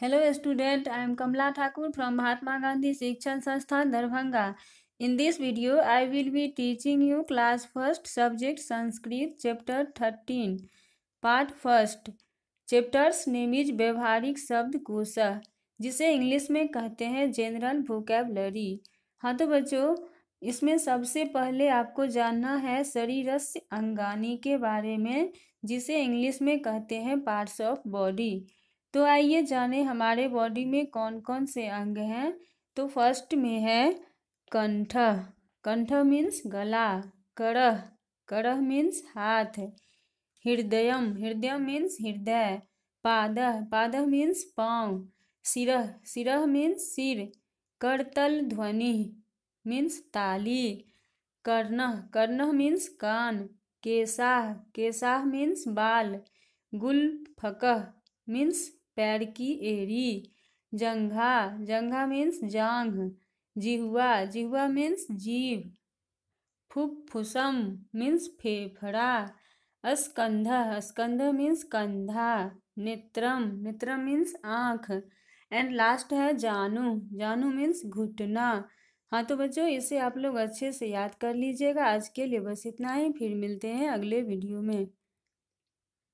hello student I am Kamla Thakur from Mahatma Gandhi Shikshan Sansthan Darbhanga in this video I will be teaching you class first subject Sanskrit chapter thirteen part first chapter's name is व्यवहारिक शब्द कोश जिसे English में कहते हैं general vocabulary हाँ तो बच्चों इसमें सबसे पहले आपको जानना है शरीर अंगानी के बारे में जिसे इंग्लिश में कहते हैं पार्ट्स ऑफ बॉडी तो आइए जाने हमारे बॉडी में कौन कौन से अंग हैं तो फर्स्ट में है कंठ कंठ मीन्स गला करह करह मीन्स हाथ हृदयम हृदय मीन्स हृदय पाद पाद मीन्स पाँव सिरह सिरह मीन्स सिर करतल ध्वनि मीन्स ताली कर्ण कर्ण मीन्स कान केसाह केसाह मीन्स बाल गुल फकह मीन्स पैर की एरी जंघा जंघा मीन्स जांघ जिहुआ जिहुआ मीन्स जीव फुफुसम मीन्स फेफड़ा अस्कंध अस्कंध मीन्स कंधा नेत्रम नेत्रम मीन्स आँख एंड लास्ट है जानू जानू मीन्स घुटना हाँ तो बच्चों इसे आप लोग अच्छे से याद कर लीजिएगा आज के लिए बस इतना ही फिर मिलते हैं अगले वीडियो में